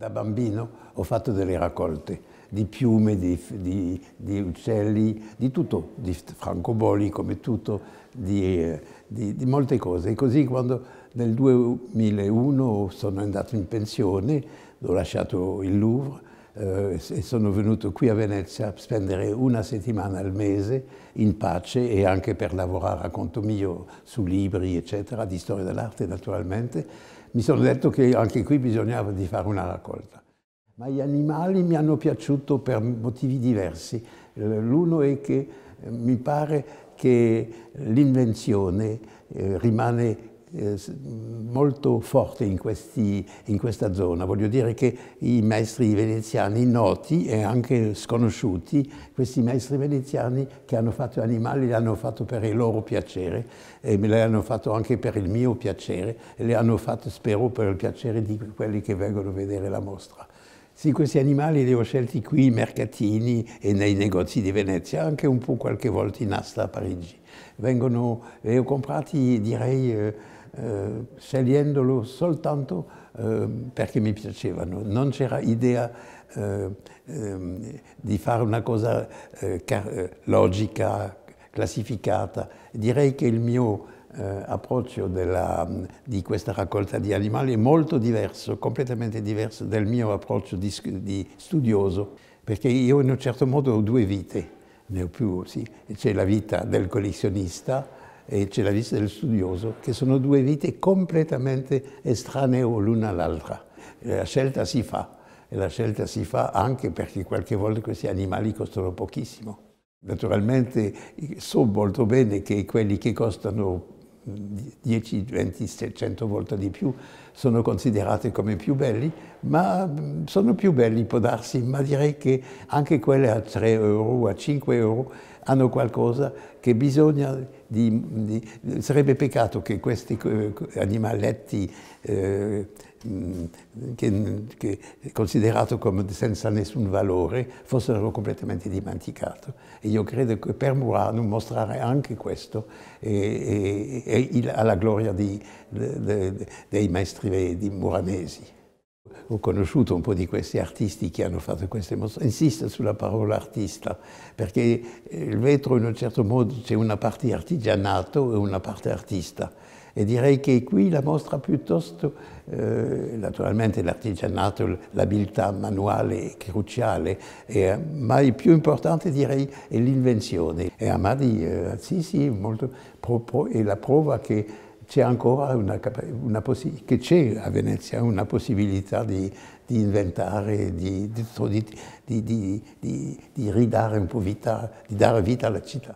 Da bambino ho fatto delle raccolte di piume, di, di, di uccelli, di tutto, di francobolli come tutto, eh, di, di, molte cose. E così quando nel 2001 sono andato in pensione, ho lasciato il Louvre, eh, e sono venuto qui a Venezia a spendere una settimana al mese in pace e anche per lavorare a conto mio su libri, eccetera, di storia dell'arte naturalmente. Mi sono detto che anche qui bisognava di fare una raccolta. Ma gli animali mi hanno piaciuto per motivi diversi. Eh, l'uno è che eh, mi pare che l'invenzione eh, rimane eh, molto forte in, questi, in, questa zona. Voglio dire che i maestri veneziani noti e anche sconosciuti, questi maestri veneziani che hanno fatto animali, li hanno fatto per il loro piacere e me li hanno fatto anche per il mio piacere e li hanno fatto, spero, per il piacere di quelli che vengono a vedere la mostra. Sì, questi animali li ho scelti qui, ai mercatini e nei negozi di Venezia, anche un po' qualche volta in asta a Parigi. Vengono, li ho comprati, direi... Eh, eh, scegliendolo soltanto eh, perché mi piacevano. Non c'era idea eh, ehm, di fare una cosa eh, eh, logica, classificata. Direi che il mio approccio della, di questa raccolta di animali è molto diverso, completamente diverso dal mio approccio di, di studioso, perché io in un certo modo ho due vite, ne ho più, sì. C'è la vita del collezionista, e c'è la vista del studioso, che sono due vite completamente estranee l'una all'altra. Eh, la scelta si fa, e la scelta si fa anche perché qualche volta questi animali costano pochissimo. Naturalmente so molto bene che quelli che costano 10, 20, 100 volte di più sono considerati come più belli, ma sono più belli, può darsi, ma direi che anche quelli a 3 euro, a 5 euro, hanno qualcosa che bisogna... Di, di, sarebbe peccato che questi eh, animaletti eh, che, che considerato come senza nessun valore fossero completamente dimenticati e io credo che per Murano mostrare anche questo è, alla gloria di, de, de, dei maestri di muranesi ho conosciuto un po' di questi artisti che hanno fatto queste mostre, insisto sulla parola artista, perché eh, il vetro in un certo modo c'è una parte artigianato e una parte artista. E direi che qui la mostra piuttosto, eh, naturalmente l'artigianato, l'abilità manuale è cruciale, eh, ma il più importante direi è l'invenzione. E Amadi eh, Assisi sì, sì, è la prova che c'è ancora una, una che c'è a Venezia una possibilità di, di inventare, di, di, di ridare un po' vita, di dare vita alla città.